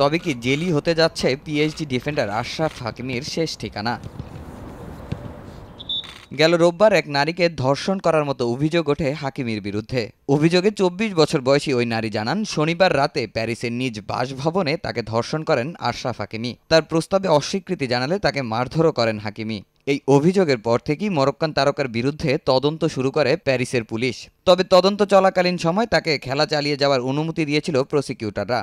তবে কি জেলি হতে যাচ্ছে পিএইচডি ডিফেন্ডার আশরাফ হাকিমির শেষ ঠিকানা গেল রোববার এক নারীকে ধর্ষণ করার মতো অভিযোগ ওঠে হাকিমির বিরুদ্ধে অভিযোগে চব্বিশ বছর বয়সী ওই নারী জানান শনিবার রাতে প্যারিসের নিজ বাসভবনে তাকে ধর্ষণ করেন আশরাফ হাকিমি তার প্রস্তাবে অস্বীকৃতি জানালে তাকে মারধরও করেন হাকিমি এই অভিযোগের পর থেকেই মরক্কান তারকার বিরুদ্ধে তদন্ত শুরু করে প্যারিসের পুলিশ তবে তদন্ত চলাকালীন সময় তাকে খেলা চালিয়ে যাওয়ার অনুমতি দিয়েছিল প্রসিকিউটররা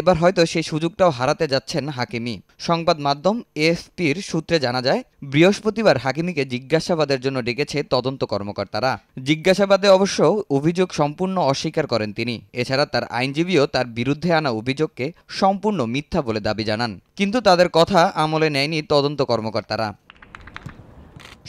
এবার হয়তো সেই সুযোগটাও হারাতে যাচ্ছেন হাকিমি সংবাদ মাধ্যম এএফপির সূত্রে জানা যায় বৃহস্পতিবার হাকিমিকে জিজ্ঞাসাবাদের জন্য ডেকেছে তদন্ত কর্মকর্তারা জিজ্ঞাসাবাদে অবশ্য অভিযোগ সম্পূর্ণ অস্বীকার করেন তিনি এছাড়া তার আইনজীবীও তার বিরুদ্ধে আনা অভিযোগকে সম্পূর্ণ মিথ্যা বলে দাবি জানান কিন্তু তাদের কথা আমলে নেয়নি তদন্ত কর্মকর্তারা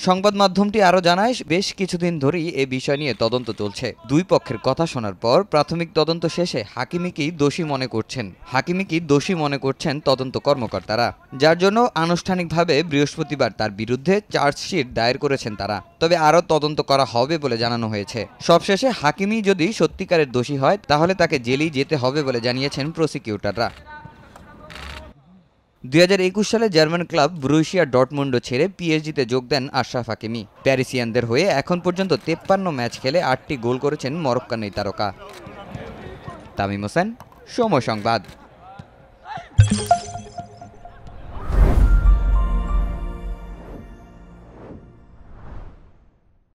সংবাদ মাধ্যমটি আরও জানায় বেশ কিছুদিন ধরেই এ বিষয় নিয়ে তদন্ত চলছে দুই পক্ষের কথা শোনার পর প্রাথমিক তদন্ত শেষে হাকিমিকেই দোষী মনে করছেন হাকিমিকেই দোষী মনে করছেন তদন্ত কর্মকর্তারা যার জন্য আনুষ্ঠানিকভাবে বৃহস্পতিবার তার বিরুদ্ধে চার্জশিট দায়ের করেছেন তারা তবে আরও তদন্ত করা হবে বলে জানানো হয়েছে সবশেষে হাকিমি যদি সত্যিকারের দোষী হয় তাহলে তাকে জেলেই যেতে হবে বলে জানিয়েছেন প্রসিকিউটররা দুই সালে জার্মান ক্লাব ব্রুশিয়া ডটমুন্ডো ছেড়ে পিএসজিতে যোগ দেন আশরাফ হাকিমি প্যারিসিয়ানদের হয়ে এখন পর্যন্ত তেপ্পান্ন ম্যাচ খেলে আটটি গোল করেছেন মরক্কান এই তারকা তামিম হোসেন সময় সংবাদ